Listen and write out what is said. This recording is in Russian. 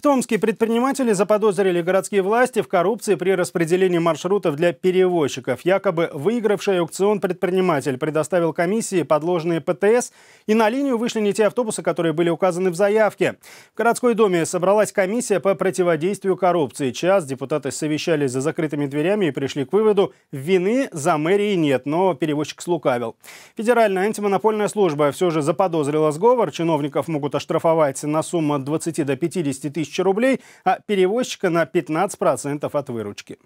В Томске предприниматели заподозрили городские власти в коррупции при распределении маршрутов для перевозчиков. Якобы выигравший аукцион предприниматель предоставил комиссии подложные ПТС, и на линию вышли не те автобусы, которые были указаны в заявке. В городской доме собралась комиссия по противодействию коррупции. Час депутаты совещались за закрытыми дверями и пришли к выводу, вины за мэрии нет, но перевозчик слукавил. Федеральная антимонопольная служба все же заподозрила сговор. Чиновников могут оштрафовать на сумму от 20 до 50 тысяч тысячи рублей, а перевозчика на 15% от выручки.